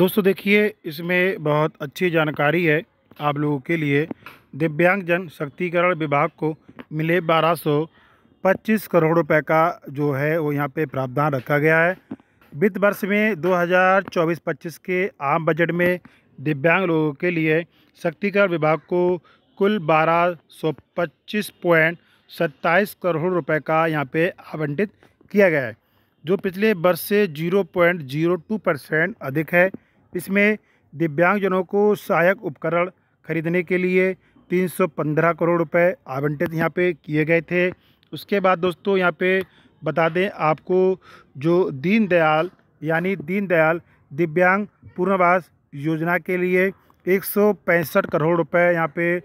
दोस्तों देखिए इसमें बहुत अच्छी जानकारी है आप लोगों के लिए दिव्यांग जन विभाग को मिले बारह सौ पच्चीस करोड़ रुपए का जो है वो यहाँ पे प्रावधान रखा गया है वित्त वर्ष में 2024-25 के आम बजट में दिव्यांग लोगों के लिए शक्तिकरण विभाग को कुल बारह सौ पच्चीस पॉइंट सत्ताईस करोड़ रुपए का यहाँ पे आवंटित किया गया है जो पिछले वर्ष से zero point zero two percent अधिक है इसमें दिव्यांगजनों को सहायक उपकरण खरीदने के लिए 315 करोड़ रुपए आवंटित यहाँ पे किए गए थे उसके बाद दोस्तों यहाँ पे बता दें आपको जो दीनदयाल यानी दीनदयाल दिव्यांग पूर्णवास योजना के लिए एक करोड़ रुपए यहाँ पे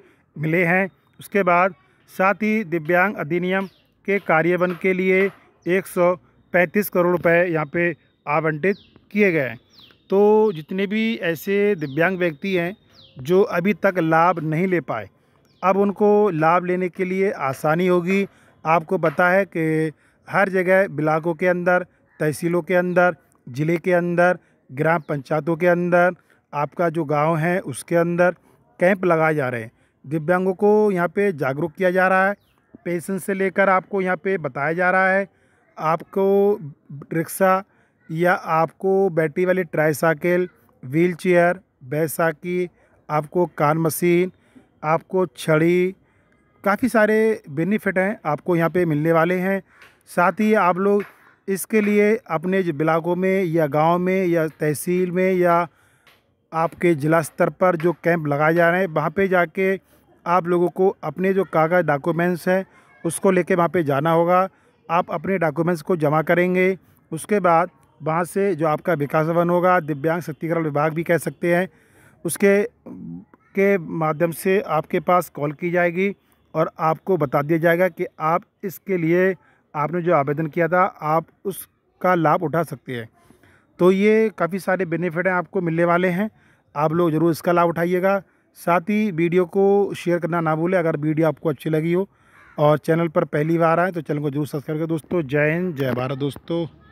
मिले हैं उसके बाद साथ ही दिव्यांग अधिनियम के कार्यान्वयन के लिए 135 करोड़ रुपए यहाँ पे आवंटित किए गए हैं तो जितने भी ऐसे दिव्यांग व्यक्ति हैं जो अभी तक लाभ नहीं ले पाए अब उनको लाभ लेने के लिए आसानी होगी आपको पता है कि हर जगह ब्लाकों के अंदर तहसीलों के अंदर ज़िले के अंदर ग्राम पंचायतों के अंदर आपका जो गांव है उसके अंदर कैंप लगाए जा रहे हैं दिव्यांगों को यहाँ पे जागरूक किया जा रहा है पेंशन से लेकर आपको यहाँ पे बताया जा रहा है आपको रिक्शा या आपको बैटरी वाली ट्राईसाइकिल व्हील चेयर बैसाखी आपको कान मशीन आपको छड़ी काफ़ी सारे बेनिफिट हैं आपको यहाँ पे मिलने वाले हैं साथ ही आप लोग इसके लिए अपने ब्लाकों में या गांव में या तहसील में या आपके जिला स्तर पर जो कैंप लगाए जा रहे हैं वहाँ पे जाके आप लोगों को अपने जो कागज़ डॉक्यूमेंट्स हैं उसको लेके वहाँ पर जाना होगा आप अपने डॉक्यूमेंट्स को जमा करेंगे उसके बाद वहाँ से जो आपका विकास भवन होगा दिव्यांग शक्तिकरण विभाग भी कह सकते हैं उसके के माध्यम से आपके पास कॉल की जाएगी और आपको बता दिया जाएगा कि आप इसके लिए आपने जो आवेदन किया था आप उसका लाभ उठा सकते हैं तो ये काफ़ी सारे बेनिफिट हैं आपको मिलने वाले हैं आप लोग ज़रूर इसका लाभ उठाइएगा साथ ही वीडियो को शेयर करना ना भूलें अगर वीडियो आपको अच्छी लगी हो और चैनल पर पहली बार आए तो चैनल को जरूर सब्सक्राइब करें दोस्तों जय हिंद जय भारत दोस्तों